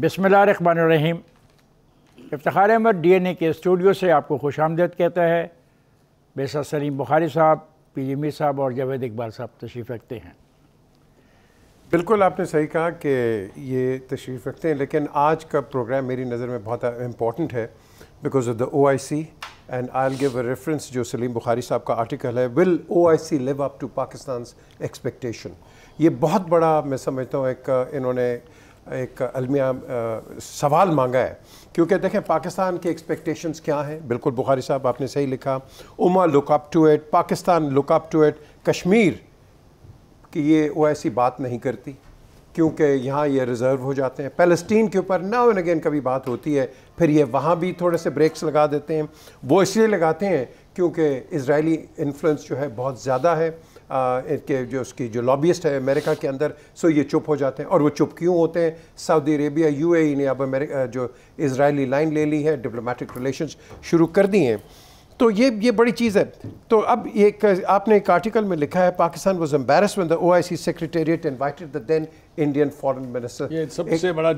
बिसमीम Iftar Ahmed D N A के studio से आपको खुश आमदेद कहता है बेसा सलीम बुखारी साहब पी जी मीर साहब और जावेद इकबाल साहब तशरीफ़ रखते हैं बिल्कुल आपने सही कहा कि ये तशरीफ़ रखते हैं लेकिन आज का प्रोग्राम मेरी नज़र में बहुत इम्पोर्टेंट है because of the O I C and I give a reference जो सलीम बुखारी साहब का आर्टिकल है will O I C live up to Pakistan expectation ये बहुत बड़ा मैं समझता हूँ एक इन्होंने एक अलमिया सवाल मांगा है क्योंकि देखें पाकिस्तान के एक्सपेक्टेशंस क्या हैं बिल्कुल बुखारी साहब आपने सही लिखा उमा look up to it Pakistan look up to it Kashmir कि ये वो ऐसी बात नहीं करती क्योंकि यहाँ ये रिज़र्व हो जाते हैं पैलस्टीन के ऊपर ना एंड अगेन कभी बात होती है फिर ये वहाँ भी थोड़े से ब्रेक्स लगा देते हैं वो इसलिए लगाते हैं क्योंकि इसराइली इन्फ्लुएंस जो है बहुत ज़्यादा है इनके जो उसकी जो लॉबिस्ट है अमेरिका के अंदर सो ये चुप हो जाते हैं और वो चुप क्यों होते हैं सऊदी अरेबिया यू ने अब अमेरिका जो इसराइली लाइन ले ली है डिप्लोमेटिक रिलेशन शुरू कर दिए हैं तो ये ये बड़ी चीज़ है तो अब एक आपने एक आर्टिकल में लिखा है Pakistan was embarrassed the O I C secretariat invited the then Indian foreign minister ये सबसे बड़ा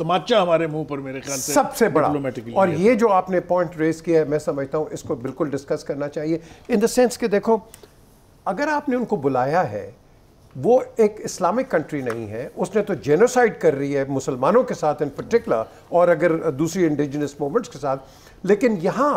तमाचा हमारे मुंह पर मेरे ख्याल से सबसे बड़ा और ये जो आपने पॉइंट रेज किया है मैं समझता हूँ इसको बिल्कुल डिस्कस करना चाहिए इन द सेंस कि देखो अगर आपने उनको बुलाया है वो एक इस्लामिक कंट्री नहीं है उसने तो जेनोसाइड कर रही है मुसलमानों के साथ इन पर्टिकुलर और अगर दूसरी इंडिजिनस मूवमेंट्स के साथ लेकिन यहाँ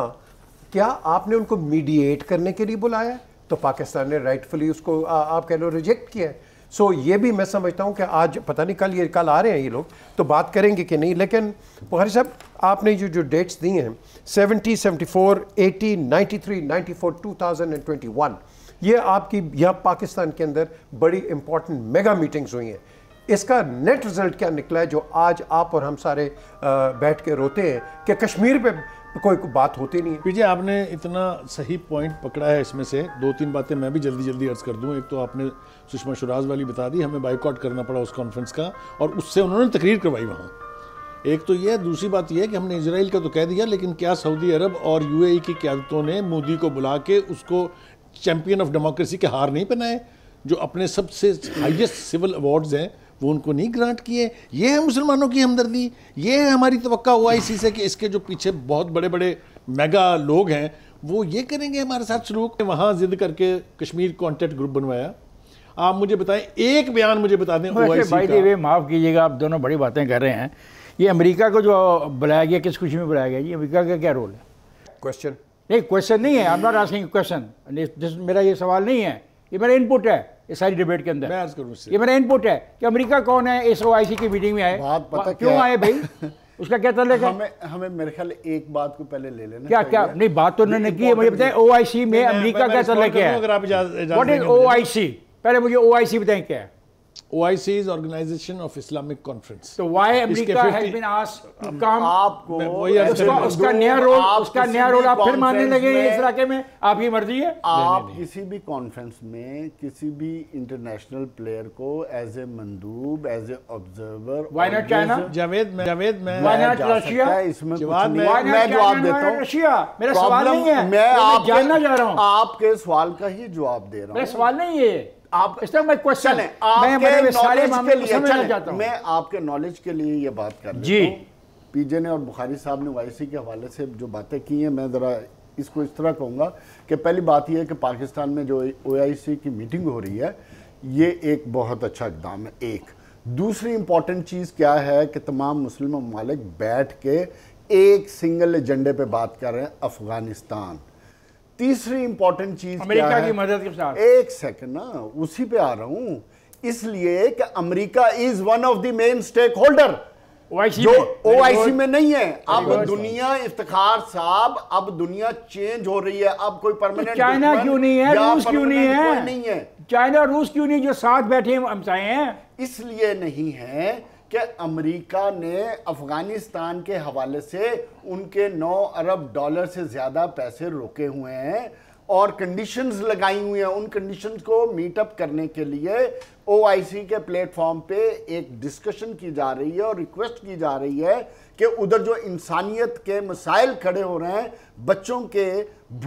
क्या आपने उनको मीडिएट करने के लिए बुलाया तो पाकिस्तान ने राइटफुली उसको आ, आप कह लो रिजेक्ट किया है सो so, ये भी मैं समझता हूँ कि आज पता नहीं कल ये कल आ रहे हैं ये लोग तो बात करेंगे कि नहीं लेकिन बुखारी साहब आपने जो जो डेट्स दिए हैं seventy seventy four eighty ninety three ninety four two thousand and twenty one ये आपकी यहाँ पाकिस्तान के अंदर बड़ी इंपॉर्टेंट मेगा मीटिंग्स हुई हैं इसका नेट रिजल्ट क्या निकला है जो आज आप और हम सारे बैठ के रोते हैं कि कश्मीर पे कोई बात होती नहीं है विजय आपने इतना सही पॉइंट पकड़ा है इसमें से दो तीन बातें मैं भी जल्दी जल्दी अर्ज कर दूं एक तो आपने सुषमा स्वराज वाली बता दी हमें बाइकआउट करना पड़ा उस कॉन्फ्रेंस का और उससे उन्होंने तकरीर करवाई वहाँ एक तो यह दूसरी बात यह है कि हमने इसराइल का तो कह दिया लेकिन क्या सऊदी अरब और यूएई e की क्यादतों ने मोदी को बुला के उसको चैंपियन ऑफ डेमोक्रेसी के हार नहीं बनाए जो अपने सबसे हाइस्ट सिविल अवार्ड्स हैं वो उनको नहीं ग्रांट किए ये है मुसलमानों की हमदर्दी ये है हमारी तो हुआ इसी से कि इसके जो पीछे बहुत बड़े बड़े मेगा लोग हैं वो ये करेंगे हमारे साथ सलूक वहाँ जिद करके कश्मीर कॉन्टेक्ट ग्रुप बनवाया आप मुझे बताएं एक बयान मुझे बता दें भाई देवे माफ़ कीजिएगा आप दोनों बड़ी बातें कर रहे हैं ये अमेरिका को जो बुलाया गया किस खुशी में बुलाया गया ये अमेरिका का क्या रोल है क्वेश्चन नहीं क्वेश्चन नहीं है I am not asking question मेरा ये सवाल नहीं है ये मेरा इनपुट है इस सारी डिबेट के अंदर ये मेरा इनपुट है कि अमेरिका कौन है एस की मीटिंग में आए क्यों आए भाई उसका क्या तल्लक है हमें हमें मेरे ख्याल एक बात को पहले ले लेना क्या क्या नहीं बात तो उन्होंने की है मुझे बताएं ओ में सी में अमरीका क्या है व्हाट इज ओ पहले मुझे ओ आई सी बताएं क्या है OIC is Organization of Islamic Conference. So तो why America has been asked to come? आपको उसका, नया रोल उसका नया रोल आप फिर मानने लगे इस इलाके में आपकी मर्जी है आप किसी भी कॉन्फ्रेंस में किसी भी इंटरनेशनल प्लेयर को एज ए मंदूब as a observer Why not China? Javed मैं जावेद मैं Why not Russia? इसमें जवाब मैं जवाब देता हूँ Russia मेरा सवाल नहीं है मैं आप जानना चाह रहा हूँ आपके सवाल का ही जवाब दे रहा हूँ मेरा सवाल नहीं है आप इस मैं क्वेश्चन है आपके नॉलेज के लिए मैं आपके नॉलेज के लिए ये बात कर जी पीजे ने और बुखारी साहब ने वाईसी के हवाले से जो बातें की हैं मैं ज़रा इसको इस तरह कहूँगा कि पहली बात यह है कि पाकिस्तान में जो ओआईसी की मीटिंग हो रही है ये एक बहुत अच्छा इकदाम है एक दूसरी इंपॉर्टेंट चीज़ क्या है कि तमाम मुस्लिम ममालिक बैठ के एक सिंगल एजेंडे पे बात कर रहे हैं अफ़गानिस्तान तीसरी इंपॉर्टेंट चीज अमेरिका की मदद के साथ एक सेकंड ना उसी पे आ रहा हूं इसलिए कि America is one of the main stakeholder जो ओआईसी में नहीं है अब दुनिया इफ्तार साहब अब दुनिया चेंज हो रही है अब कोई परमानेंट तो चाइना क्यों नहीं है रूस क्यों नहीं है नहीं है चाइना रूस क्यों नहीं जो साथ बैठे हैं इसलिए नहीं है कि अमेरिका ने अफ़गानिस्तान के हवाले से उनके 9 अरब डॉलर से ज़्यादा पैसे रोके हुए हैं और कंडीशंस लगाई हुई हैं उन कंडीशंस को मीटअप करने के लिए ओआईसी के प्लेटफॉर्म पे एक डिस्कशन की जा रही है और रिक्वेस्ट की जा रही है कि उधर जो इंसानियत के मसाइल खड़े हो रहे हैं बच्चों के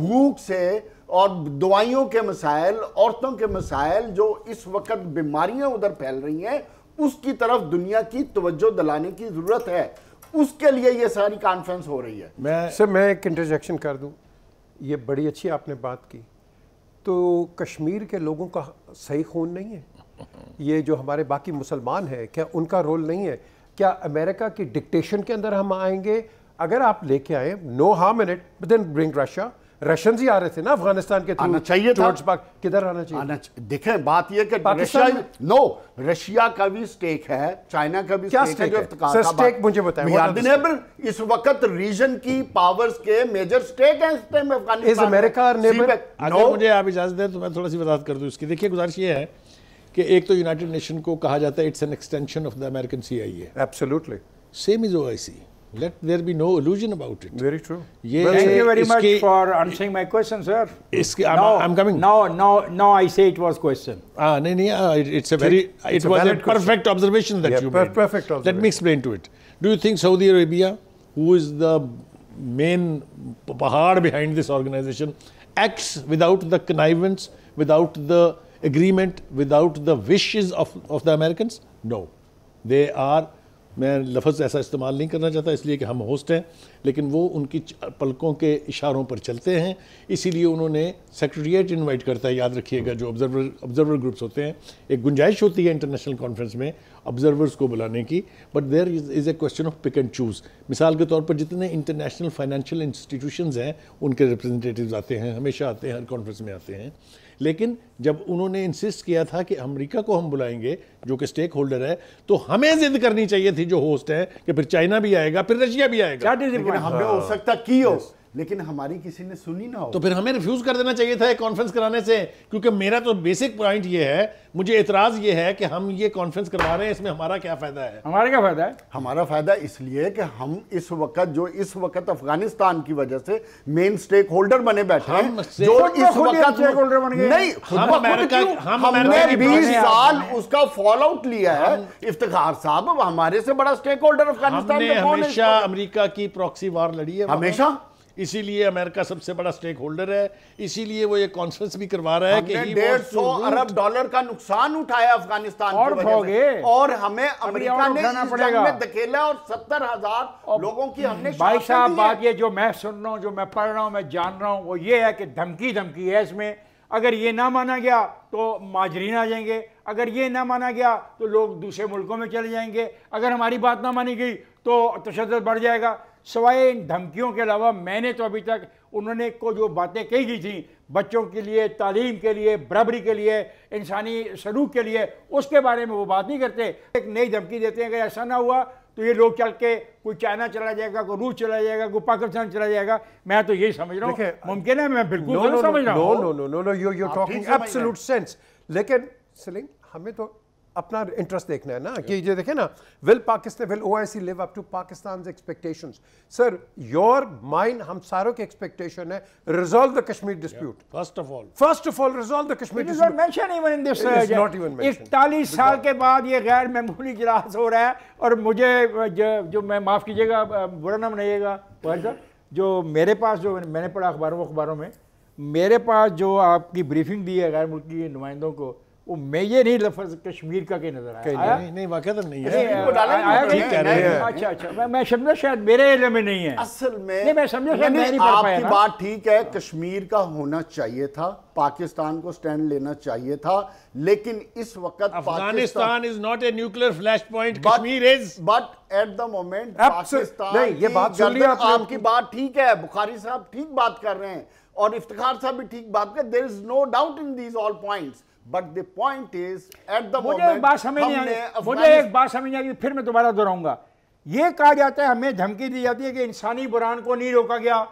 भूख से और दवाइयों के मसाइल औरतों के मसाइल जो इस वक्त बीमारियां उधर फैल रही हैं उसकी तरफ दुनिया की तवज्जो दिलाने की ज़रूरत है उसके लिए ये सारी कॉन्फ्रेंस हो रही है मैं सर मैं एक इंटरजेक्शन कर दूं ये बड़ी अच्छी आपने बात की तो कश्मीर के लोगों का सही खून नहीं है ये जो हमारे बाकी मुसलमान हैं क्या उनका रोल नहीं है क्या अमेरिका की डिक्टेशन के अंदर हम आएंगे अगर आप लेके आए नो हा in it then bring Russia Russian ही आ रहे थे ना अफगानिस्तान के आना चाहिए था किधर आना चाहिए आना देखें बात यह कि पाकिस्तान नो रशिया का भी स्टेक है चाइना का भी क्या स्टेक, स्टेक है, है? स्टेक मुझे बताएं इस वक्त रीजन की पावर्स के मेजर स्टेक है इस अमेरिका मुझे आप इजाजत दें तो मैं थोड़ा सी वजाहत कर दू इसकी देखिए गुजारिश ये है कि एक तो यूनाइटेड नेशन को कहा जाता है it's an extension of the American C I A same is O I C Let there be no illusion about it. Very true. Well, thank you very much for answering my question, sir. I'm, now, I'm coming. No, no, no. I say it was question. Ah, no, no, ah, it's a very, it was a, a perfect question. observation that yeah, you per made. Perfect observation. Let me explain to it. Do you think Saudi Arabia, who is the main pahar behind this organization, acts without the connivance, without the agreement, without the wishes of, of the Americans? No. They are मैं लफ्ज़ ऐसा इस्तेमाल नहीं करना चाहता इसलिए कि हम होस्ट हैं लेकिन वो उनकी पलकों के इशारों पर चलते हैं इसीलिए उन्होंने सेक्रटेट इनवाइट करता है याद रखिएगा जो ऑब्जर्वर ऑब्जर्वर ग्रुप्स होते हैं एक गुंजाइश होती है इंटरनेशनल कॉन्फ्रेंस में ऑब्जर्वर्स को बुलाने की but there is a question of pick and choose मिसाल के तौर पर जितने इंटरनेशनल फाइनेंशियल इंस्टीट्यूशन हैं उनके रिप्रजेंटेटिव आते हैं हमेशा आते हैं हर कॉन्फ्रेंस में आते हैं लेकिन जब उन्होंने इंसिस्ट किया था कि अमेरिका को हम बुलाएंगे जो कि स्टेक होल्डर है तो हमें जिद करनी चाहिए थी जो होस्ट है कि फिर चाइना भी आएगा फिर रशिया भी आएगा हमने हो हाँ। सकता की हो लेकिन हमारी किसी ने सुनी ना हो तो फिर हमें रिफ्यूज़ कर देना चाहिए था कॉन्फ्रेंस कराने से क्योंकि मेरा तो बेसिक पॉइंट ये है मुझे इतराज ये है कि हम ये कॉन्फ्रेंस करवा रहे हैं इसमें हमारा क्या फ़ायदा है हमारा क्या फ़ायदा है हमारा फ़ायदा इसलिए कि हम इस वक्त जो इस वक्त अफगानिस्तान की वजह से मेन स्टेक होल्डर बने बैठे हैं जो इस वक्त स्टेक होल्डर बन गए नहीं हमने बीस साल उसका फॉलो आउट लिया है इफ्तार साहब हमारे से बड़ा स्टेक होल्डर अफगानिस्तान हमेशा अमेरिका की प्रॉक्सी वार लड़ी है हमेशा इसीलिए अमेरिका सबसे बड़ा स्टेक होल्डर है इसीलिए वो ये कॉन्फ्रेंस भी करवा रहा है कि डेढ़ सौ अरब डॉलर का नुकसान उठाया अफगानिस्तान और और हमें अमेरिका ने में धकेला और सत्तर हजार लोगों की हमने भाई साहब बात ये जो मैं सुन रहा हूँ जो मैं पढ़ रहा हूँ मैं जान रहा हूँ वो ये है कि धमकी धमकी है इसमें अगर ये ना माना गया तो माजरीन आ जाएंगे अगर ये ना माना गया तो लोग दूसरे मुल्कों में चले जाएंगे अगर हमारी बात ना मानी गई तो तशद बढ़ जाएगा सवाए इन धमकियों के अलावा मैंने तो अभी तक उन्होंने को जो बातें कही गई थी बच्चों के लिए तालीम के लिए बराबरी के लिए इंसानी सलूक के लिए उसके बारे में वो बात नहीं करते एक नई धमकी देते हैं अगर ऐसा ना हुआ तो ये लोग चल के कोई चाइना चला जाएगा कोई रूस चला जाएगा कोई पाकिस्तान चला जाएगा मैं तो यही समझ रहा हूँ मुमकिन है मैं बिल्कुल लेकिन हमें तो अपना इंटरेस्ट देखना है ना कि ये देखें ना will Pakistan will OIC live up to Pakistan expectations sir your mind हम सारों के एक्सपेक्टेशन है resolve the Kashmir dispute first of all first of all resolve the Kashmir dispute mention even in this not even mention साल के बाद ये गैर मामूली इजलास हो रहा है और मुझे जो, जो मैं माफ कीजिएगा बुरा नाम रहिएगा जो मेरे पास जो मैंने पढ़ा अखबारों अखबारों में मेरे पास जो आपकी ब्रीफिंग दी है गैर मुल्की नुमाइंदों को वो मैं ये नहीं लफज कश्मीर का के नजर आया नहीं, नहीं नहीं वाकई तो नहीं है ठीक कह रहे हैं अच्छा अच्छा मैं मैं समझा शायद मेरे एरिया में नहीं है असल में नहीं मैं समझा शायद मेरी बात पढ़ पाया बात ठीक है कश्मीर का होना चाहिए था पाकिस्तान को स्टैंड लेना चाहिए था लेकिन इस वक्त Pakistan is not a nuclear flash point Kashmir is but at the moment Pakistan नहीं ये बात सुन लिया आपकी बात ठीक है बुखारी साहब ठीक बात कर रहे हैं और इफ्तार साहब भी ठीक बात कर there is no doubt in these all points but the point is at the मुझे एक बात समझ नहीं आई मुझे एक बात समझ नहीं आई फिर मैं दोबारा दोहराऊंगा ये कहा जाता है हमें धमकी दी जाती है कि इंसानी बुरान को नहीं रोका गया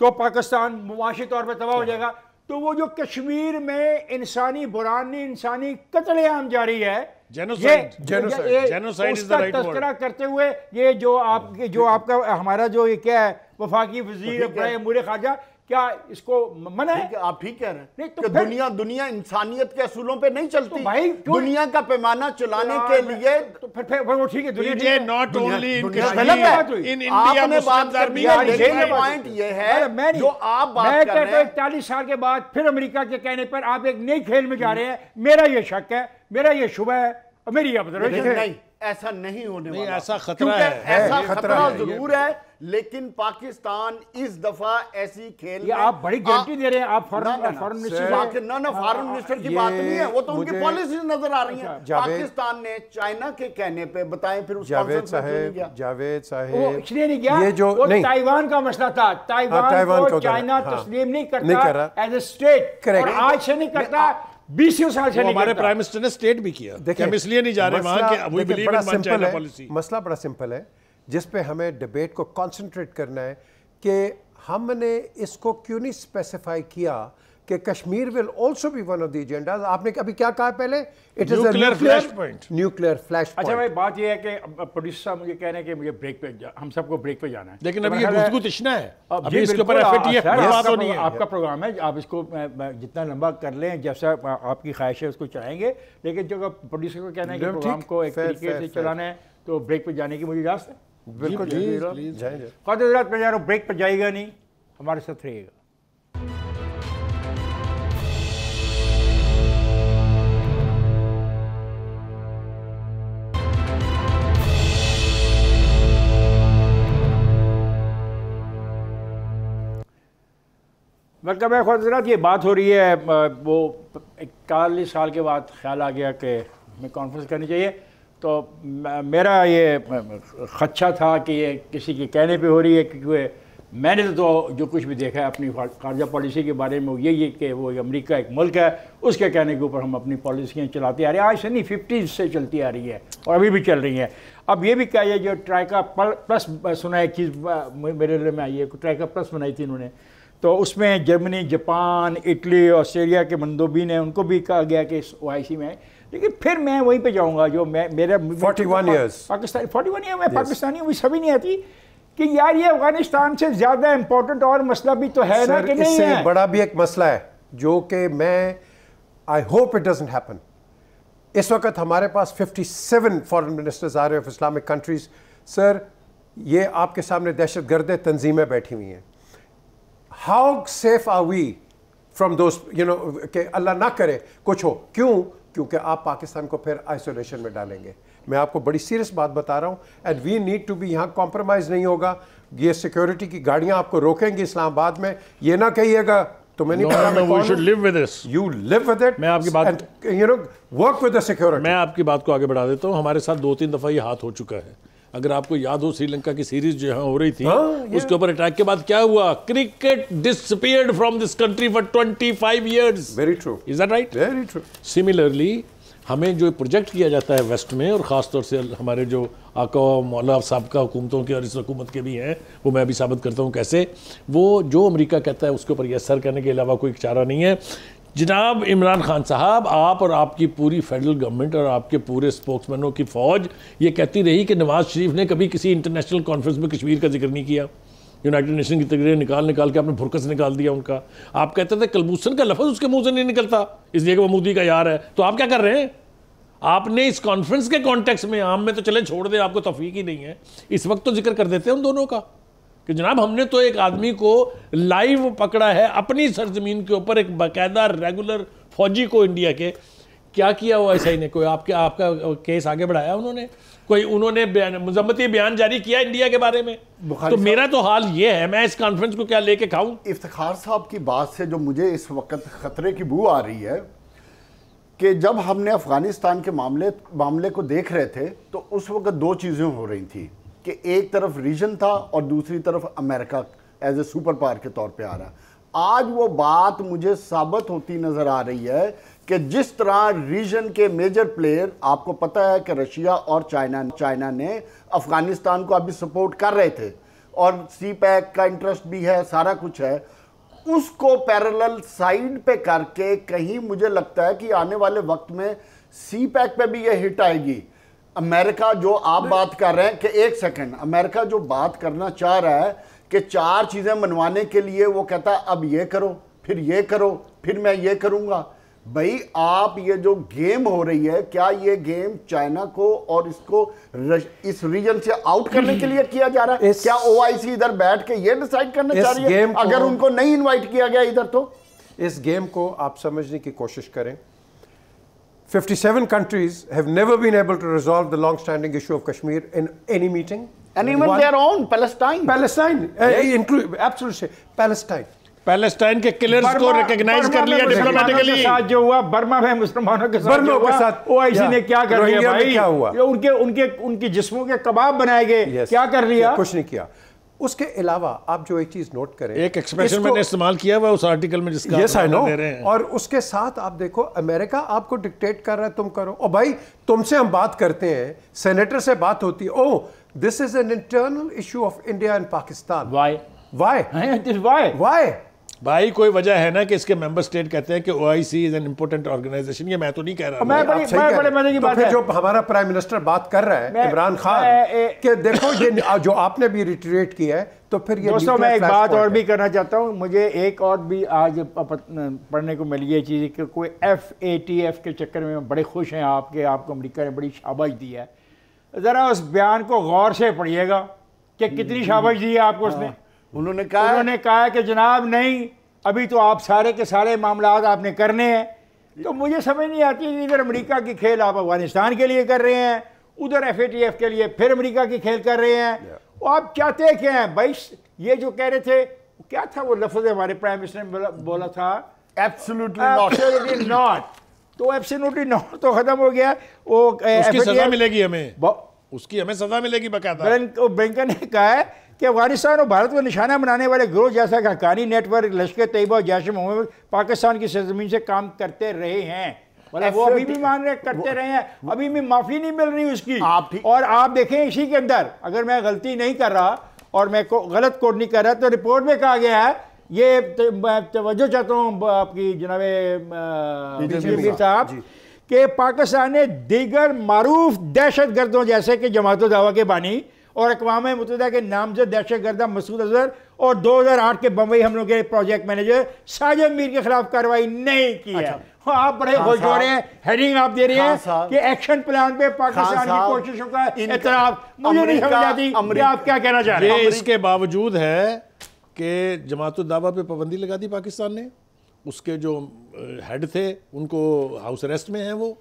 तो पाकिस्तान मुआशी तौर पर तबाह हो अच्छा। जाएगा तो वो जो कश्मीर में इंसानी बुरान इंसानी कतलेआम जारी है जेनोसाइड जेनोसाइड तस्करा करते हुए ये जो आपके जो आपका हमारा जो ये क्या है वफाकी वजीर अमूर खाजा क्या इसको मना है आप ठीक कह रहे हैं नहीं तो दुनिया दुनिया इंसानियत के असूलों पे नहीं चलती तो भाई दुनिया का पैमाना चलाने के लिए तो फिर फिर वो ठीक है दुनिया नॉट ओनली इन आपने बात कर पॉइंट ये है मैं जो आप बात कर रहे हैं इकतालीस साल के बाद फिर अमेरिका के कहने पर आप एक नई खेल में जा रहे हैं मेरा ये शक है मेरा ये शुभ है मेरी ऑब्जर्वेशन नहीं ऐसा नहीं होने वाला ऐसा खतरा है ऐसा खतरा जरूर है लेकिन पाकिस्तान इस दफा ऐसी खेल ये आप बड़ी गारंटी दे रहे हैं आप फॉरेन फॉरेन मिनिस्टर ना ना फॉरेन मिनिस्टर हाँ, की बात नहीं है वो तो उनकी पॉलिसी नजर आ रही है अच्छा, पाकिस्तान ने चाइना के कहने पे बताएं फिर जावेद साहेब जावेद साहेब इसलिए नहीं गया ये जो ताइवान का मसला था हाँ, ताइवान को तो- चाइना हाँ। तस्लीम नहीं करता एज ए स्टेट करेक्ट आज से नहीं करता हमारे प्राइम मिनिस्टर ने स्टेट भी किया देखिए हम इसलिए नहीं जा रहे वहां के we believe in China policy मसला बड़ा सिंपल है जिस पे हमें डिबेट को कंसंट्रेट करना है कि हमने इसको क्यों नहीं स्पेसिफाई किया कि Kashmir will also be one of the agenda आपने अभी क्या कहा पहले it is nuclear flash point nuclear flash अच्छा भाई बात यह है कि प्रोड्यूसर साहब मुझे कह रहे हैं कि मुझे ब्रेक पे हम सबको ब्रेक पे जाना है लेकिन तो अभी ये गुफ्तगू तशना है अभी इसके ऊपर आपका प्रोग्राम है आप इसको जितना लंबा कर लें जैसा आपकी ख्वाहिश है उसको चलाएंगे लेकिन जो प्रोड्यूसर को कहना है कि प्रोग्राम को एक तरीके से चलाना है तो ब्रेक पे जाने की मुझे इजाज़त है बिल्कुल कादरात जा रहा ब्रेक पर जाएगा नहीं हमारे साथ रहिएगा मतलब मैं हजरात ये बात हो रही है वो इकतालीस साल के बाद ख्याल आ गया कि हमें कॉन्फ्रेंस करनी चाहिए तो मेरा ये खदशा था कि ये किसी के कहने पे हो रही है क्योंकि मैंने तो जो कुछ भी देखा है अपनी खारजा पॉलिसी के बारे में वो यही है कि वो अमेरिका एक मुल्क है उसके कहने के ऊपर हम अपनी पॉलिसियाँ चलाते आ रही हैं आज से नहीं फिफ्टीज से चलती आ रही है और अभी भी चल रही है अब ये भी क्या है जो ट्राइका प्लस सुना एक चीज़ मेरे लिए में आई है ट्राइका प्लस बनाई थी इन्होंने तो उसमें जर्मनी जापान इटली ऑस्ट्रेलिया के मंदोबी ने उनको भी कहा गया कि इस ओ में लेकिन फिर मैं वहीं पे जाऊंगा जो मैं मेरा forty one years Pakistan forty one year मैं पाकिस्तानी हूँ सभी नहीं आती कि यार ये अफगानिस्तान से ज़्यादा इम्पोर्टेंट और मसला भी तो है ना कि नहीं है बड़ा भी एक मसला है जो कि मैं I hope it doesn't happen इस वक्त हमारे पास 57 फॉरेन मिनिस्टर्स आ रहे हैं इस्लामिक कंट्रीज़ सर ये आपके सामने दहशत गर्द तंजीमें बैठी हुई हैं how safe are we from दोस्त यू नो कि अल्लाह ना करे कुछ हो क्यों क्योंकि आप पाकिस्तान को फिर आइसोलेशन में डालेंगे मैं आपको बड़ी सीरियस बात बता रहा हूँ and we need to be यहाँ कॉम्प्रोमाइज़ नहीं होगा ये सिक्योरिटी की गाड़ियाँ आपको रोकेंगी इस्लामाबाद में ये ना कहिएगा तो मैं नहीं no, no, no, live with this. You live with it. मैं आपकी बात and, you know, work with the security. मैं आपकी बात को आगे बढ़ा देता हूँ हमारे साथ दो तीन दफ़ा ये हाथ हो चुका है अगर आपको याद हो श्रीलंका की सीरीज जो हो रही थी हाँ, उसके ऊपर अटैक के बाद क्या हुआ cricket disappeared from this country for 25 years very true is that right very true similarly हमें जो प्रोजेक्ट किया जाता है वेस्ट में और ख़ासतौर से हमारे जो आका मौला सबका हुकूमतों के और इस हुकूमत के भी हैं वो मैं अभी साबित करता हूँ कैसे वो जो अमेरिका कहता है उसके ऊपर यस सर कहने के अलावा कोई चारा नहीं है जनाब इमरान खान साहब आप और आपकी पूरी फेडरल गवर्नमेंट और आपके पूरे स्पोक्समैनों की फ़ौज ये कहती रही कि नवाज़ शरीफ ने कभी किसी इंटरनेशनल कॉन्फ्रेंस में कश्मीर का जिक्र नहीं किया यूनाइटेड नेशन की तकरीर निकाल निकाल के आपने भुरकस निकाल दिया उनका आप कहते थे कलबूसन का लफज उसके मुंह से नहीं निकलता इसलिए कि वो मोदी का यार है तो आप क्या कर रहे हैं आपने इस कॉन्फ्रेंस के कॉन्टेक्स्ट में आम में तो चले छोड़ दें आपको तफीक ही नहीं है इस वक्त तो जिक्र कर देते हैं उन दोनों का कि जनाब हमने तो एक आदमी को लाइव पकड़ा है अपनी सरजमीन के ऊपर एक बाकायदा रेगुलर फौजी को इंडिया के क्या किया हुआ ऐसा ही ने कोई आपके आपका केस आगे बढ़ाया उन्होंने कोई उन्होंने मजम्मती बयान जारी किया इंडिया के बारे में तो मेरा तो हाल ये है मैं इस कॉन्फ्रेंस को क्या लेके खाऊं इफ्तार साहब की बात से जो मुझे इस वक्त खतरे की बू आ रही है कि जब हमने अफ़गानिस्तान के मामले मामले को देख रहे थे तो उस वक्त दो चीज़ें हो रही थी कि एक तरफ रीजन था और दूसरी तरफ America as a superpower के तौर पे आ रहा आज वो बात मुझे साबित होती नज़र आ रही है कि जिस तरह रीजन के मेजर प्लेयर आपको पता है कि रशिया और चाइना चाइना ने अफ़गानिस्तान को अभी सपोर्ट कर रहे थे और सी पैक का इंटरेस्ट भी है सारा कुछ है उसको पैरेलल साइड पे करके कहीं मुझे लगता है कि आने वाले वक्त में सी पैक पर भी ये हिट आएगी अमेरिका जो आप बात कर रहे हैं कि एक सेकंड अमेरिका जो बात करना चाह रहा है कि चार चीज़ें मनवाने के लिए वो कहता है अब ये करो फिर ये करो फिर मैं ये करूँगा भाई आप ये जो गेम हो रही है क्या ये गेम चाइना को और इसको इस रीजन से आउट करने के लिए किया जा रहा है क्या ओआईसी इधर बैठ के ये डिसाइड करना चाह रही है अगर उनको नहीं इनवाइट किया गया इधर तो इस गेम को आप समझने की कोशिश करें 57 countries have never been able to resolve the long-standing issue of Kashmir in any meeting. And even One, their own, Palestine. Palestine, uh, yes. uh, absolutely, Palestine. Palestine के किलर्स को रिकॉग्नाइज कर लिया डिप्लोमेटिकली साथ जो हुआ Burma में मुसलमानों के साथ बर्मा के साथ OIC ने क्या कर लिया भाई क्या हुआ उनके उनके उनके जिस्मों के कबाब बनाए गए क्या कर लिया कुछ नहीं किया उसके अलावा आप जो एक चीज नोट करें एक एक्सप्रेशन मैंने इस्तेमाल किया हुआ उस आर्टिकल में जिसका yes, रहे हैं और उसके साथ आप देखो अमेरिका आपको डिक्टेट कर रहा है तुम करो ओ भाई तुमसे हम बात करते हैं सेनेटर से बात होती है oh this is an internal issue of India and Pakistan why why why why भाई कोई वजह है ना कि इसके मेंबर स्टेट कहते हैं कि OIC is an important organisation ये मैं तो नहीं कह रहा मैं बड़ी, मैं बड़े मजे की तो बात है जो हमारा प्राइम मिनिस्टर बात कर रहा है इमरान खान कि देखो ये जो आपने भी रिट्रेट किया है तो फिर ये दोस्तों मैं एक बात और भी करना चाहता हूँ मुझे एक और भी आज पढ़ने को मिली है चीज़ कि कोई एफ ए टी एफ के चक्कर में बड़े खुश हैं आपके आपको अमरीका ने बड़ी शाबाश दी है ज़रा उस बयान को गौर से पढ़िएगा कि कितनी हम्म। शाबाश दी है आपको उसने उन्होंने कहा उन्होंने कहा कि जनाब नहीं अभी तो आप सारे के सारे मामला आपने करने हैं तो मुझे समझ नहीं आती इधर अमेरिका की खेल आप अफगानिस्तान के लिए कर रहे हैं उधर एफ के लिए फिर अमेरिका की खेल कर रहे हैं और तो आप क्या तय क्या हैं भाई ये जो कह रहे थे क्या था वो लफ्ज हमारे प्राइम मिनिस्टर ने बोला, था एब्सोल्युटली नॉट uh, तो एब्सोल्युटली नॉट तो खत्म हो गया वो उसकी uh, सजा मिलेगी हमें उसकी हमें सजा मिलेगी बकायदा ब्लिंकन ने कहा है कि अफगानिस्तान और भारत को निशाना बनाने वाले ग्रोह जैसा हकानी नेटवर्क लश्कर तैयबा और जैश मोहम्मद पाकिस्तान की सरजमीन से काम करते रहे हैं मतलब वो अभी भी मान रहे करते रहे हैं अभी भी माफ़ी नहीं मिल रही उसकी आप और आप देखें इसी के अंदर अगर मैं गलती नहीं कर रहा और मैं को, गलत कोड नहीं कर रहा तो रिपोर्ट में कहा गया है ये तवज्जो चाहता हूँ आपकी जनाब साहब के पाकिस्तान ने दीगर मारूफ दहशत गर्दों जैसे कि जमात दावा के बानी और अकवा मतदा के नामजद दहशत गर्दा मसूद अजहर और दो हजार आठ के बम्बई हमलों के प्रोजेक्ट मैनेजर साजिद मीर के खिलाफ कार्रवाई नहीं की है अच्छा। हाँ, आप बड़े खुश हो रहे हैं हेडिंग आप दे रहे हैं कि एक्शन प्लान पे पाकिस्तान की कोशिशों का इतना मुझे नहीं समझ आती आप क्या कहना चाह रहे हैं इसके बावजूद है कि जमात दावा पे पाबंदी लगा दी पाकिस्तान ने उसके जो हेड थे उनको हाउस अरेस्ट में है वो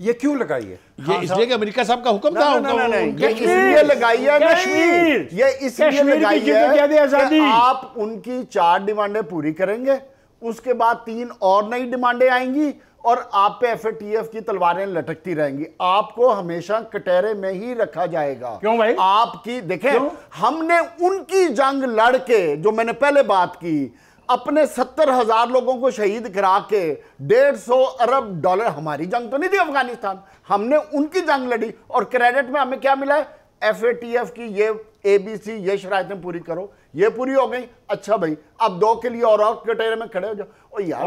ये क्यों लगाई है ये हाँ, इसलिए कि अमेरिका साहब का हुक्म था उनका ये इसलिए लगाई है कश्मीर ये इसलिए लगाई है आप उनकी चार डिमांडें पूरी करेंगे उसके बाद तीन और नई डिमांडें आएंगी और आप पे एफ की तलवारें लटकती रहेंगी आपको हमेशा कटेरे में ही रखा जाएगा क्यों भाई आपकी देखें क्यों? हमने उनकी जंग लड़के जो मैंने पहले बात की अपने सत्तर हजार लोगों को शहीद करा के डेढ़ सौ अरब डॉलर हमारी जंग तो नहीं थी अफगानिस्तान हमने उनकी जंग लड़ी और क्रेडिट में हमें क्या मिला है एफ की ये ए बी सी ये शरायतें पूरी करो ये पूरी हो गई अच्छा भाई अब दो के लिए और कटेरे में खड़े हो जाओ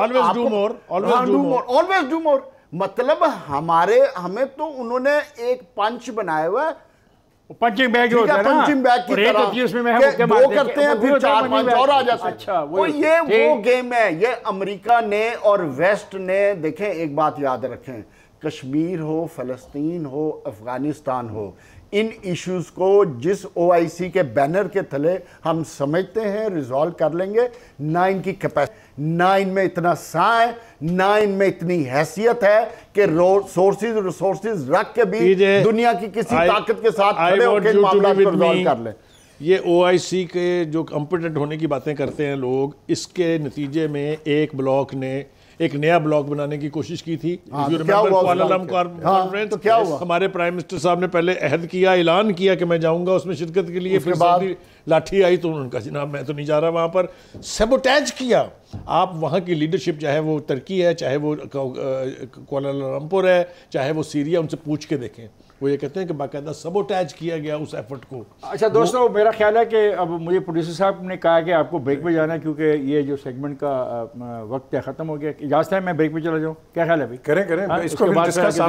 ऑलवेज डू मोर मतलब हमारे हमें तो उन्होंने एक पंच बनाया हुआ है पंचिंग बैग होता है पंचिंग बैग की तरह उसमें मैं वो करते हैं फिर चार पांच और आ जाते हैं अच्छा वो तो ये वो गेम है ये अमेरिका ने और वेस्ट ने देखें एक बात याद रखें कश्मीर हो फलस्तीन हो अफ़गानिस्तान हो इन इश्यूज को जिस ओआईसी के बैनर के थले हम समझते हैं रिजॉल्व कर लेंगे ना इनकी कैपेसिटी ना इनमें इतना सा है ना इनमें इतनी हैसियत है कि सोर्सेज रिसोर्सेज रख के भी दुनिया की किसी आए, ताकत के साथ खड़े होकर मामला रिजॉल्व कर ले ये ओआईसी के जो कॉम्पिटेंट होने की बातें करते हैं लोग इसके नतीजे में एक ब्लॉक ने एक नया ब्लॉक बनाने की कोशिश की थी हाँ, तो हाँ, तो हमारे प्राइम मिनिस्टर साहब ने पहले अहद किया ऐलान किया कि मैं जाऊंगा उसमें शिरकत के लिए फिर लाठी आई तो उन्होंने कहा जनाब मैं तो नहीं जा रहा वहाँ पर सेबोटैज किया आप वहाँ की लीडरशिप चाहे वो तुर्की है चाहे वो कोलामपुर है चाहे वो सीरिया उनसे पूछ के देखें वो ये कहते हैं कि बाकायदा सबोटैच किया गया उस एफर्ट को अच्छा दोस्तों मेरा ख्याल है कि अब मुझे प्रोड्यूसर साहब ने कहा कि आपको ब्रेक पर जाना है क्योंकि ये जो सेगमेंट का वक्त है ख़त्म हो गया इजाज़त है मैं ब्रेक पर चला जाऊँ क्या ख्याल है अभी करें करें आ, हाँ, इसको डिस्कस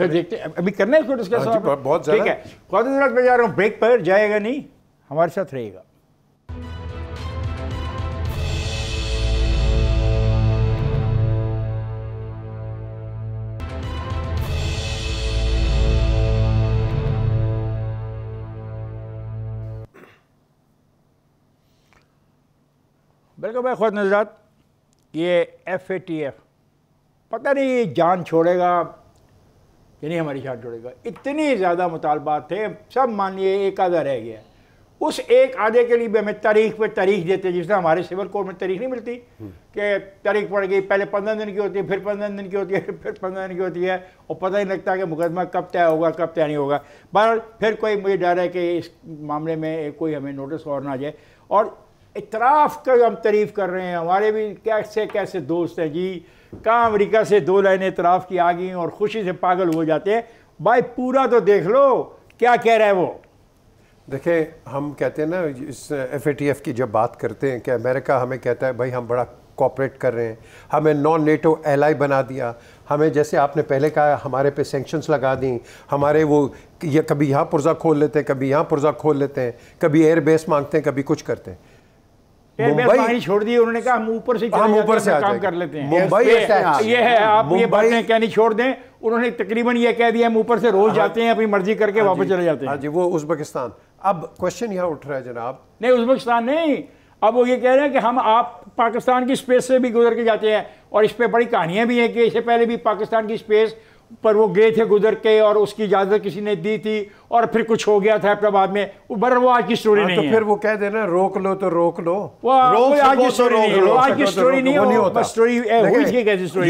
देखते हैं अभी करना है इसको डिस्कस हाँ बहुत ठीक है जा रहा हूँ ब्रेक पर जाएगा नहीं हमारे साथ रहेगा बिल्कुल भाई खुद नजरात ये एफ ए टी एफ पता नहीं ये जान छोड़ेगा यानी हमारी जान छोड़ेगा इतनी ज़्यादा मुतालबात थे सब मान लिए एक आधा रह गया उस एक आधे के लिए भी हमें तारीख पे तारीख देते जिसने हमारे सिविल कोड में तारीख नहीं मिलती कि तारीख पड़ गई पहले पंद्रह दिन की होती है फिर पंद्रह दिन की होती है फिर पंद्रह दिन की होती है और पता ही लगता है कि मुकदमा कब तय होगा कब तय नहीं होगा बहरहाल फिर कोई मुझे डर है कि इस मामले में कोई हमें नोटिस और ना जाए और इतराफ़ का हम तारीफ़ कर रहे हैं हमारे भी कैसे कैसे दोस्त हैं जी कहाँ अमरीका से दो लाइन इतराफ़ की आ गई और ख़ुशी से पागल हो जाते हैं भाई पूरा तो देख लो क्या कह रहा है वो देखें हम कहते हैं ना इस एफ uh, की जब बात करते हैं कि अमेरिका हमें कहता है भाई हम बड़ा कॉपरेट कर रहे हैं हमें नॉन नेटो आई बना दिया हमें जैसे आपने पहले कहा हमारे पे सेंक्शंस लगा दी हमारे वो ये कभी यहाँ पुर्जा खोल लेते हैं कभी यहाँ पुर्जा खोल लेते हैं कभी एयरबेस मांगते हैं कभी कुछ करते हैं मुंबई छोड़ दी उन्होंने कहा हम ऊपर से हम ऊपर से काम कर लेते हैं मुंबई ये हाँ, है आप ये बातें कहनी छोड़ दें उन्होंने तकरीबन ये कह दिया हम ऊपर से रोज हाँ जाते हैं अपनी मर्जी करके हाँ वापस चले जाते हैं जी वो उज्बेकिस्तान अब क्वेश्चन यहाँ उठ रहा है जनाब नहीं उज्बेकिस्तान नहीं अब वो ये कह रहे हैं कि हम आप पाकिस्तान की स्पेस से भी गुजर के जाते हैं और इस पर बड़ी कहानियाँ भी हैं कि इससे पहले भी पाकिस्तान की स्पेस पर वो गए थे गुजर के और उसकी इजाज़त किसी ने दी थी और फिर कुछ हो गया था अपना बाद में बर वो आज की स्टोरी हाँ, तो नहीं तो है। फिर वो कह देना रोक लो तो रोक लो आज की स्टोरी तो नहीं तो होता international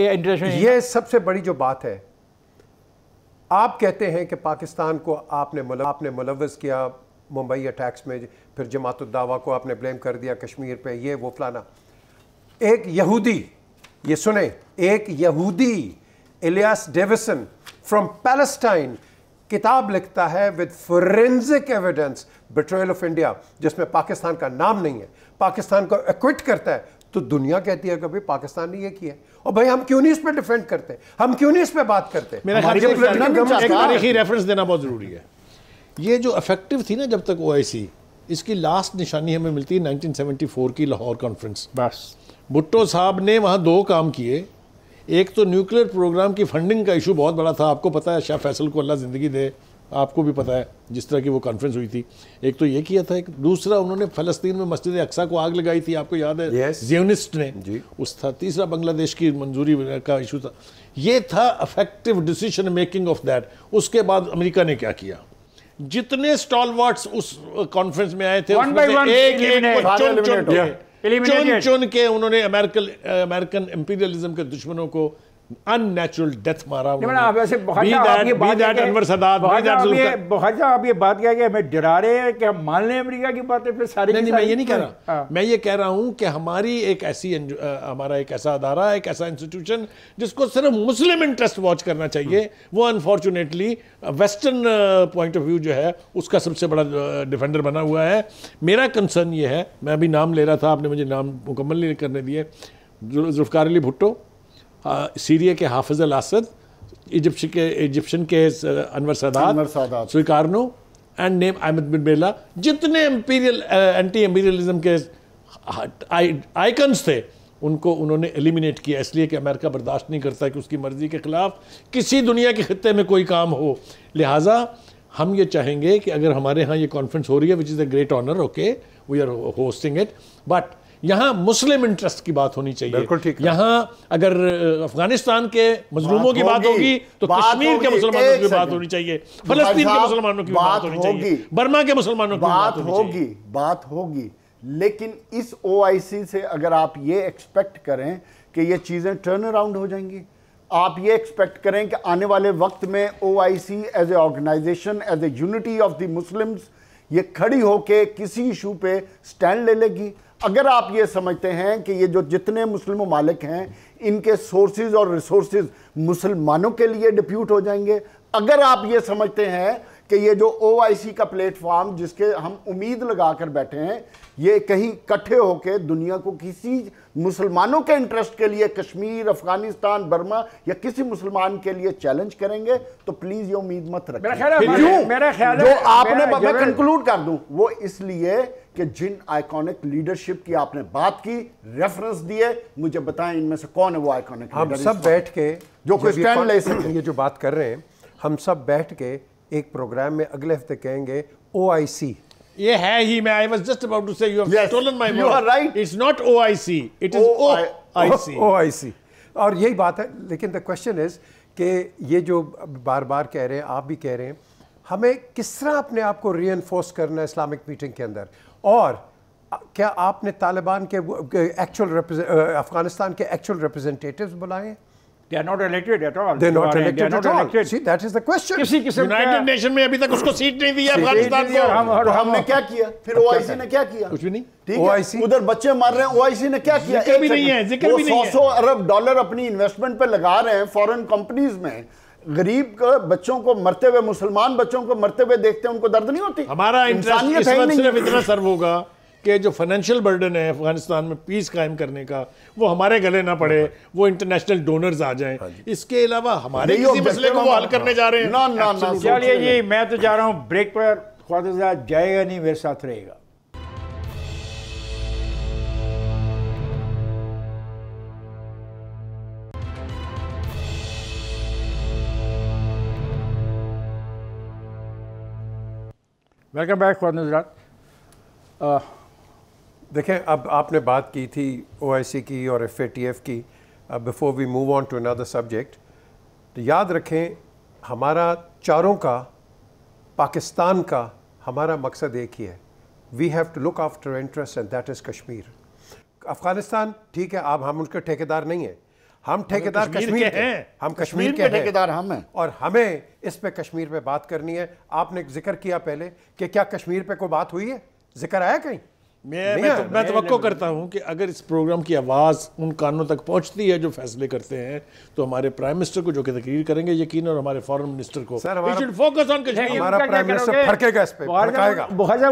international uh, uh, uh, ये सबसे बड़ी जो बात है आप कहते हैं कि पाकिस्तान को आपने मुल, आपने मुलवस किया मुंबई अटैक्स में फिर जमात दावा को आपने ब्लेम कर दिया कश्मीर पे ये वो फलाना एक यहूदी ये सुने एक यहूदी एलियास डेविसन फ्रॉम पैलेस्टाइन किताब लिखता है with forensic evidence betrayal of India जिसमें पाकिस्तान का नाम नहीं है पाकिस्तान को एक्विट करता है तो दुनिया कहती है कभी पाकिस्तान ने ये किया और भाई हम क्यों नहीं इस पर डिफेंड करते हम क्यों नहीं इस पर बात करते रेफरेंस देना बहुत ज़रूरी है ये जो अफेक्टिव थी ना जब तक ओ इसकी लास्ट निशानी हमें मिलती है 1974 की लाहौर कॉन्फ्रेंस बस भुट्टो साहब ने वहाँ दो काम किए एक तो न्यूक्लियर प्रोग्राम की फंडिंग का इशू बहुत बड़ा था आपको पता है शाह फैसल को अल्लाह ज़िंदगी दे आपको भी पता है जिस तरह की वो कॉन्फ्रेंस हुई थी एक तो ये किया था एक दूसरा उन्होंने फलस्तीन में मस्जिद अक्सा को आग लगाई थी आपको याद है yes. जियोनिस्ट ने जी उस था तीसरा बांग्लादेश की मंजूरी का इशू था ये था effective decision making of that उसके बाद अमेरिका ने क्या किया जितने स्टॉल उस कॉन्फ्रेंस में आए थे चुन चुन के उन्होंने अमेरिकन अमेरिकन इम्पीरियलिज्म के दुश्मनों को अननेचुरल डेथ मारा उन्होंने आप ऐसे बहुत बहुत आप ये बात क्या हमें डरा रहे हैं कि हम मान लें अमरीका की बातें फिर सारी नहीं मैं ये नहीं कह रहा हाँ, हाँ। मैं ये कह रहा हूँ कि हमारी एक ऐसी हमारा एक ऐसा अदारा एक ऐसा इंस्टीट्यूशन जिसको सिर्फ मुस्लिम इंटरेस्ट वॉच करना चाहिए हम्म। वो unfortunately western point of view जो है उसका सबसे बड़ा डिफेंडर बना हुआ है मेरा कंसर्न ये है मैं अभी नाम ले रहा था आपने मुझे नाम मुकम्मल नहीं करने दिए जुल्फकार अली भुट्टो सीरिया के हाफिज अल असद इजिप्श के इजिप्शन के अनवर सदार स्वीकारनो एंड नेम अहमद बिन बेला जितने एम्पीरियल एंटी एम्पीरियलिज्म के आइकन्स थे उनको उन्होंने एलिमिनेट किया इसलिए कि अमेरिका बर्दाश्त नहीं करता कि उसकी मर्ज़ी के ख़िलाफ़ किसी दुनिया के खत्े में कोई काम हो लिहाजा हम ये चाहेंगे कि अगर हमारे यहाँ ये कॉन्फ्रेंस हो रही है which is a great honour okay we are hosting it but यहाँ मुस्लिम इंटरेस्ट की बात होनी चाहिए बिल्कुल ठीक यहाँ अगर अफगानिस्तान के मजलूमों की बात होगी तो कश्मीर के मुसलमानों की बात होनी चाहिए फलस्तीन के मुसलमानों की बात होनी चाहिए बर्मा के मुसलमानों की बात होगी बात होगी लेकिन इस ओ से अगर आप ये एक्सपेक्ट करें कि ये चीज़ें टर्न अराउंड हो जाएंगी आप ये एक्सपेक्ट करें कि आने वाले वक्त में O I C as a organisation as a unity of the Muslims ये खड़ी होके किसी इशू पे स्टैंड ले लेगी अगर आप ये समझते हैं कि ये जो जितने मुस्लिम ममालिक हैं इनके सोर्सेज और रिसोर्सेज मुसलमानों के लिए डिप्यूट हो जाएंगे अगर आप ये समझते हैं कि ये जो ओ का प्लेटफॉर्म जिसके हम उम्मीद लगा कर बैठे हैं ये कहीं इकट्ठे होके दुनिया को किसी मुसलमानों के इंटरेस्ट के लिए कश्मीर अफगानिस्तान बर्मा या किसी मुसलमान के लिए चैलेंज करेंगे तो प्लीज ये उम्मीद मत रखें आपने कंक्लूड कर दू वो इसलिए कि जिन आइकॉनिक लीडरशिप की आपने बात की रेफरेंस दिए मुझे बताएं इनमें से कौन है वो आइकॉनिक हम सब बैठ के जो कोई स्टैंड ले सकते ये जो बात कर रहे हैं हम सब बैठ के एक प्रोग्राम में अगले हफ्ते कहेंगे ओ आई सी ये है ही मैं I was just about to say you have stolen you are right it's not OIC it is I C और यही बात है लेकिन द क्वेश्चन इज कि ये जो बार बार कह रहे हैं आप भी कह रहे हैं हमें किस तरह अपने आप को री एनफोर्स करना है इस्लामिक मीटिंग के अंदर और क्या आपने तालिबान के एक्चुअल अफ़गानिस्तान के एक्चुअल रिप्रेजेंटेटिव्स बुलाए हैं they are not elected at all. They're you not elected at not all. Elected. See, that is the question. kisi किस्म united नेशन में अभी तक उसको सीट नहीं दी अफगानिस्तान को हम, और तो हमने क्या किया फिर ओआईसी ने क्या किया कुछ भी उधर बच्चे मर रहे हैं ओआईसी ने क्या किया भी नहीं है जिक्र भी नहीं है 100 अरब डॉलर अपनी इन्वेस्टमेंट पे लगा रहे हैं फॉरेन कंपनीज में गरीब का बच्चों को मरते हुए मुसलमान बच्चों को मरते हुए देखते हैं उनको दर्द नहीं होती हमारा इंसानियत सिर्फ इतना सर्व होगा कि जो फाइनेंशियल बर्डन है अफगानिस्तान में पीस कायम करने का वो हमारे गले ना पड़े वो इंटरनेशनल डोनर्स आ जाएं हाँ इसके अलावा हमारे किसी मसले को हल करने जा रहे हैं ना ना ना चलिए जी मैं तो जा रहा हूँ ब्रेक पर ख्वाजा जाएगा नहीं मेरे साथ रहेगा वेलकम बैक खुद नजरात देखें अब आपने बात की थी ओ की और एफ की before we move on to another subject तो याद रखें हमारा चारों का पाकिस्तान का हमारा मकसद एक ही है we have to look after interest and that is Kashmir Afghanistan ठीक है आप हम उनके ठेकेदार नहीं हैं हम ठेकेदार कश्मीर के हैं हम कश्मीर के ठेकेदार हम हैं और हमें इस पे कश्मीर पे बात करनी है आपने जिक्र किया पहले कि क्या कश्मीर पे कोई बात हुई है जिक्र आया कहीं मैं तो हाँ, मैं, तो, मैं तो करता हूं कि अगर इस प्रोग्राम की आवाज़ उन कानों तक पहुंचती है जो फैसले करते हैं तो हमारे प्राइम मिनिस्टर को जो कि तकरीर करेंगे यकीन और हमारे फॉरेन मिनिस्टर को फोकस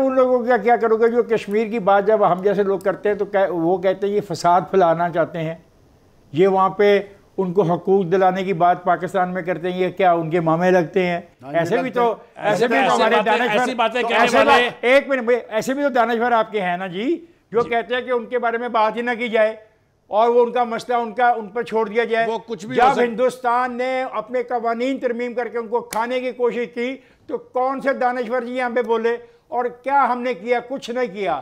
उन लोगों का क्या करोगे जो कश्मीर की बात जब हम जैसे लोग करते हैं तो वो कहते हैं ये फसाद फैलाना चाहते हैं ये वहाँ पे उनको हकूक दिलाने की बात पाकिस्तान में करते हैं ये क्या उनके मामे लगते हैं तो- ऐसे भी तो, तो, तो ऐसे भी तो हमारे दानश्वर एक मिनट ऐसे भी तो दानश्वर आपके हैं ना जी जो कहते हैं कि उनके बारे में बात ही ना की जाए और वो उनका मसला उनका उन पर छोड़ दिया जाए वो कुछ भी जब हिंदुस्तान ने अपने कवानीन तरमीम करके उनको खाने की कोशिश की तो कौन से दानश्वर जी यहाँ पे बोले और क्या हमने किया कुछ नहीं किया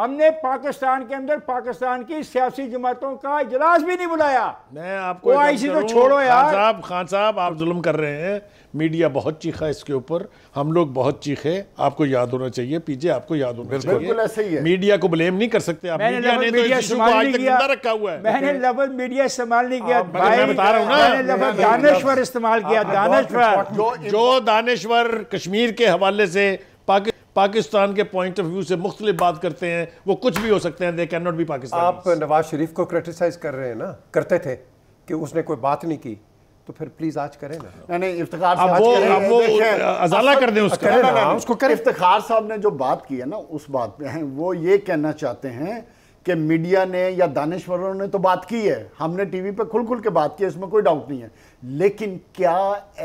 हमने पाकिस्तान के अंदर पाकिस्तान की सियासी जमातों का इजलास भी नहीं बुलाया मैं आपको तो छोड़ो यार साहब खान साहब आप जुल्म कर रहे हैं मीडिया बहुत चीखा इसके ऊपर हम लोग बहुत चीखे आपको याद होना चाहिए पीछे आपको याद होना चाहिए बिल्कुल ऐसे ही है मीडिया को ब्लेम नहीं कर सकते आप मीडिया ने तो रखा हुआ है मैंने लफ्ज मीडिया इस्तेमाल नहीं किया मैं बता रहा ना इस्तेमाल किया दानश्वर जो दानश्वर कश्मीर के हवाले से पाकिस्तान पाकिस्तान के पॉइंट ऑफ व्यू से मुख्तलिफ बात करते हैं वो कुछ भी हो सकते हैं they can not be Pakistan आप नवाज शरीफ को क्रिटिसाइज कर रहे हैं ना करते थे कि उसने कोई बात नहीं की तो फिर प्लीज आज करें ना नहीं इफ्तार अजाला कर दें उसका ना, ना, उसको करें इफ्तार साहब ने जो बात की है ना उस बात पे हैं वो ये कहना चाहते हैं कि मीडिया ने या दानश्वरों ने तो बात की है हमने टीवी पे खुल खुल के बात की है इसमें कोई डाउट नहीं है लेकिन क्या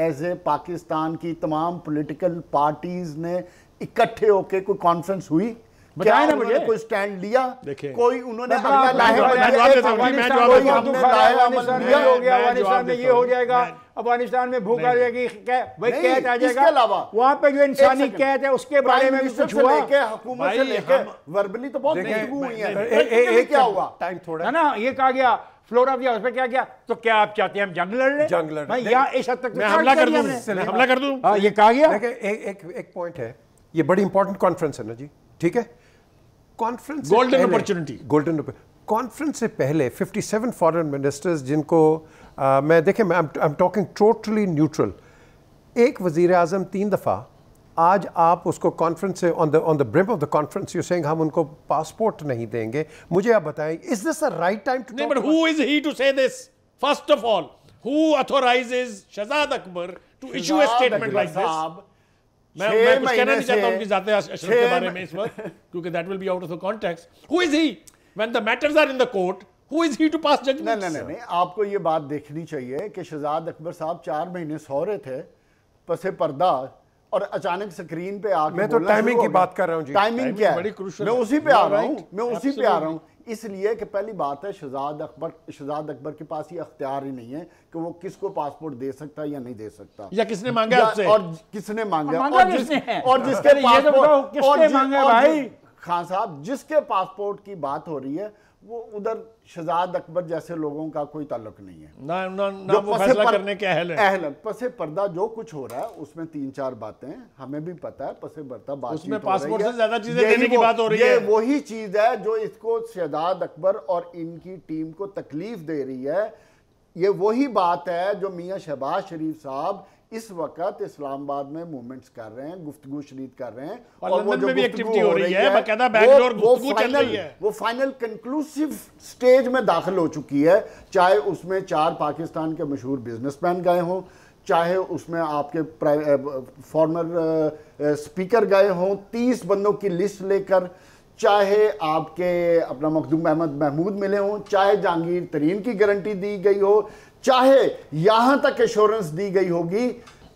एज ए पाकिस्तान की तमाम पॉलिटिकल पार्टीज़ ने इकट्ठे होके कोई कॉन्फ्रेंस हुई बताया ना मुझे कोई स्टैंड लिया कोई उन्होंने ये हो जाएगा अफगानिस्तान में भूख आ जाएगी कैद आ जाएगा वहाँ पे जो इंसानी कैद है उसके बारे में कुछ हुआ हुकूमत से लेके वर्बली तो बहुत हुई है क्या हुआ टाइम थोड़ा ना ये कहा गया फ्लोर ऑफ हाउस पर क्या क्या तो क्या आप चाहते हैं हम जंग लड़ लें जंग लड़ मैं यहाँ इस हद तक तो हमला कर दूं हमला कर दूं हाँ, ये कहा गया एक एक पॉइंट है ये बड़ी इंपॉर्टेंट कॉन्फ्रेंस है ना जी ठीक है conference golden opportunity golden conference से पहले 57 फॉरेन मिनिस्टर्स जिनको आ, मैं देखे मैं I am talking totally neutral एक वजीर आजम तीन दफ़ा आज आप उसको कॉन्फ्रेंस से on the on the brim of the conference you saying हम उनको पासपोर्ट नहीं देंगे मुझे आप बताएं is this a right time to but who is he to say this first of all who authorises Shahzad Akbar to issue a statement like this मैं मैं कुछ कहना नहीं चाहता उनकी जाते अशरफ के बारे में इस वक्त क्योंकि that will be out of the context who is he when the matters are in the court who is he to pass judgement नहीं नहीं नहीं आपको ये बात देखनी चाहिए कि शहजाद अकबर साहब चार महीने सो रहे थे पसे पर्दा और अचानक स्क्रीन पे आके मैं तो टाइमिंग की बात कर रहा हूँ टाइमिंग क्या है मैं उसी पे आ रहा हूँ मैं उसी पे आ रहा हूँ इसलिए कि पहली बात है शहजाद अकबर शहजाद अकबर के पास ये अख्तियार ही नहीं है कि वो किसको पासपोर्ट दे सकता है या नहीं दे सकता या किसने मांगा या, और किसने मांगा, मांगा और, जिस, और जिसके तो पासपोर्ट और, खान साहब जिसके पासपोर्ट की बात हो रही है वो उधर शहजाद अकबर जैसे लोगों का कोई ताल्लुक नहीं है ना ना, ना वो फैसला पर, करने के अहल है अहल पसे पर्दा जो कुछ हो रहा है उसमें तीन चार बातें हमें भी पता है पसे पर्दा बात उसमें पासपोर्ट से ज्यादा चीजें देने की बात हो रही है वही चीज है जो इसको शहजाद अकबर और इनकी टीम को तकलीफ दे रही है ये वही बात है जो मियाँ शहबाज शरीफ साहब इस वक्त इस्लामाबाद में मूवमेंट्स कर रहे हैं गुफ्तगु शरीद कर रहे हैं और, और वो जो भी एक्टिविटी हो रही है, है वो, वो फाइनल वो फाइनल कंक्लूसिव स्टेज में दाखिल हो चुकी है चाहे उसमें चार पाकिस्तान के मशहूर बिजनेसमैन गए हों चाहे उसमें आपके फॉर्मर स्पीकर गए हों तीस बंदों की लिस्ट लेकर चाहे आपके अपना मखदूम अहमद महमूद मिले हों चाहे जहांगीर तरीन की गारंटी दी गई हो चाहे यहां तक एश्योरेंस दी गई होगी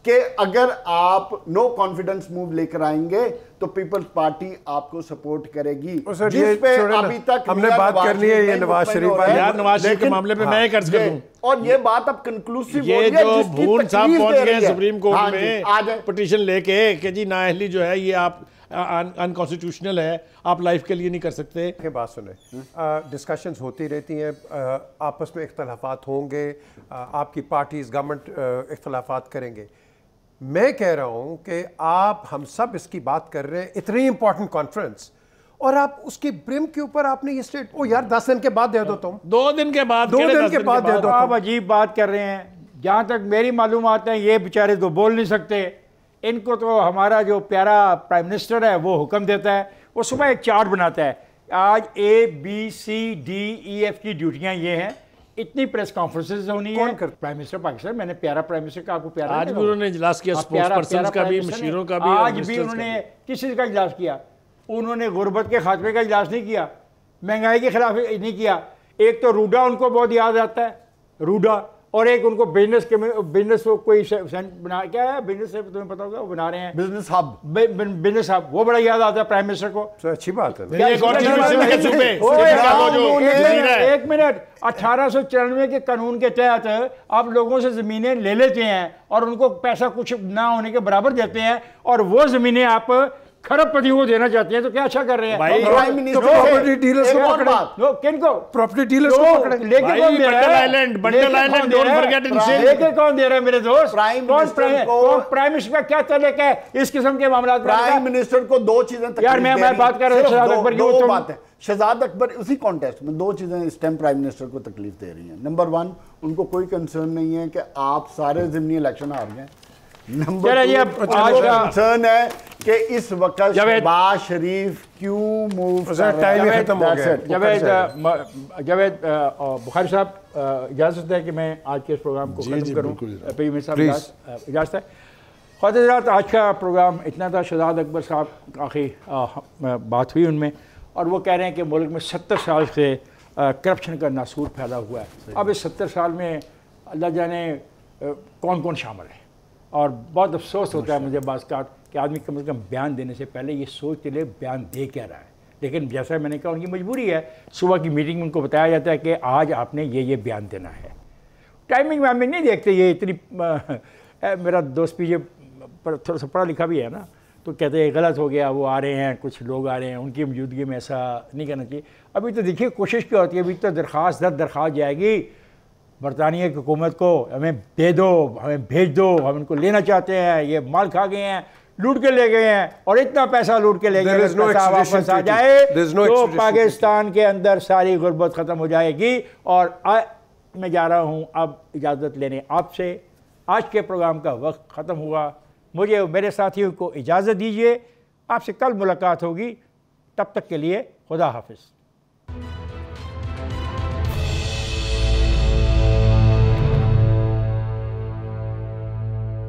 कि अगर आप नो कॉन्फिडेंस मूव लेकर आएंगे तो पीपल्स पार्टी आपको सपोर्ट करेगी जिस पे अभी तक हमने बात करनी है ये नवाज शरीफ यार नवाज शरीफ के मामले में मैं हाँ, कर सकता हूँ और ये बात अब कंक्लूसिव ये जो भून साहब पहुंच गए सुप्रीम कोर्ट हाँ में पिटिशन लेके जी नाहली जो है ये आप अनकॉन्स्टिट्यूशनल है आप लाइफ के लिए नहीं कर सकते बात सुने डिस्कशंस होती रहती हैं आपस में इख्तलाफात होंगे आपकी पार्टीज गवर्नमेंट इख्तलाफात करेंगे मैं कह रहा हूं कि आप हम सब इसकी बात कर रहे हैं इतनी इंपॉर्टेंट कॉन्फ्रेंस और आप उसकी ब्रिम के ऊपर आपने ये स्टेट ओ यार दस दिन के बाद दे दो तुम दो दिन के बाद दो दिन के बाद दे दो आप अजीब बात कर रहे हैं जहाँ तक मेरी मालूम है ये बेचारे तो बोल नहीं सकते इनको तो हमारा जो प्यारा प्राइम मिनिस्टर है वो हुक्म देता है वो सुबह एक चार्ट बनाता है आज A B C D E F की ड्यूटियाँ ये हैं इतनी प्रेस कॉन्फ्रेंसेज होनी है प्राइम मिनिस्टर पाकिस्तान मैंने प्यारा प्राइम मिनिस्टर का आपको प्यारा आज भी उन्होंने इजलास किया हाँ, प्यारा, प्यारा का भी मशीनों का भी आज भी उन्होंने किस चीज़ का इजलास किया उन्होंने गुर्बत के खात्मे का इजलास नहीं किया महंगाई के खिलाफ नहीं किया एक तो रूडा उनको बहुत याद आता है रूडा और एक उनको बिजनेस के बिजनेस वो कोई बना क्या है बिजनेस तुम्हें पता होगा वो बना रहे हैं बिजनेस हब बिजनेस हब वो बड़ा याद आता है प्राइम मिनिस्टर को तो अच्छी बात है एक मिनट अठारह सौ चौरानवे के कानून के तहत आप लोगों से ज़मीनें ले लेते हैं और उनको पैसा कुछ ना होने के बराबर देते हैं और वो ज़मीनें आप खरबपतियों को देना चाहती है तो क्या अच्छा कर रहे हैं भाई प्रॉपर्टी तो डीलर्स तो को पकड़े नो प्रॉपर्टी डीलर तो को लेके कौन दे रहा है island bundle island don't forget in sale लेके कौन दे रहा है मेरे दोस्त प्राइम मिनिस्टर को प्राइम मिनिस्टर का क्या तरीका है इस किस्म के मामला प्राइम मिनिस्टर को दो चीजें यार मैं मैं बात कर रहा हूं अकबर की दो बात है शहजाद अकबर उसी कॉन्टेस्ट में दो चीज़ें इस टाइम प्राइम मिनिस्टर को तकलीफ दे रही हैं नंबर वन उनको कोई कंसर्न नहीं है कि आप सारे ज़िमनी इलेक्शन हार गए नंबर ये कंसर्न है कि इस वक्त शहबाज शरीफ क्यों मूव टाइम खत्म हो गया जावेद बुखारी साहब इजाज़त है कि मैं आज के इस प्रोग्राम को खत्म करूं इजाज़त है खातरात आज का प्रोग्राम इतना था शहजाद अकबर साहब काफ़ी बात हुई उनमें और वो कह रहे हैं कि मुल्क में सत्तर साल से करप्शन का नासूर फैला हुआ है अब इस सत्तर साल में अल्लाह जाने कौन कौन शामिल है और बहुत अफसोस होता है मुझे बात का कि आदमी कम से कम बयान देने से पहले ये सोच के लिए बयान दे क्या रहा है लेकिन जैसा मैंने कहा उनकी मजबूरी है सुबह की मीटिंग में उनको बताया जाता है कि आज आपने ये ये बयान देना है टाइमिंग वाइमिंग नहीं देखते ये इतनी आ, मेरा दोस्त भी ये थोड़ा सा पढ़ा लिखा भी है ना तो कहते हैं गलत हो गया वो आ रहे हैं कुछ लोग आ रहे हैं उनकी मौजूदगी में ऐसा नहीं करना चाहिए अभी तो देखिए कोशिश क्या होती है अभी तो दरख्वास्त दर दरख्वास्त जाएगी बरतानिया की हुकूमत को हमें दे दो हमें भेज दो हम इनको लेना चाहते हैं ये माल खा गए हैं लूट के ले गए हैं और इतना पैसा लूट के ले गए no वापस आ जाए no तो पाकिस्तान के अंदर सारी गुर्बत ख़त्म हो जाएगी और आ, मैं जा रहा हूँ अब इजाज़त लेने आपसे आज के प्रोग्राम का वक्त ख़त्म हुआ मुझे मेरे साथियों को इजाज़त दीजिए आपसे कल मुलाकात होगी तब तक के लिए खुदा हाफिज़